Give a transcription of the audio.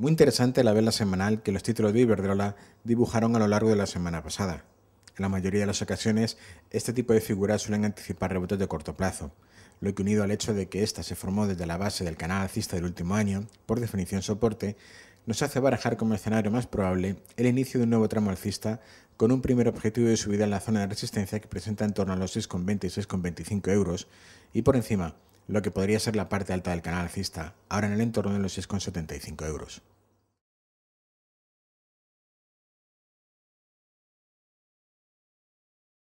Muy interesante la vela semanal que los títulos de Iberdrola dibujaron a lo largo de la semana pasada. En la mayoría de las ocasiones, este tipo de figuras suelen anticipar rebotes de corto plazo, lo que unido al hecho de que ésta se formó desde la base del canal alcista del último año, por definición soporte, nos hace barajar como escenario más probable el inicio de un nuevo tramo alcista con un primer objetivo de subida en la zona de resistencia que presenta en torno a los 6,20 y 6,25 euros y por encima lo que podría ser la parte alta del canal alcista, ahora en el entorno de los 6,75 euros.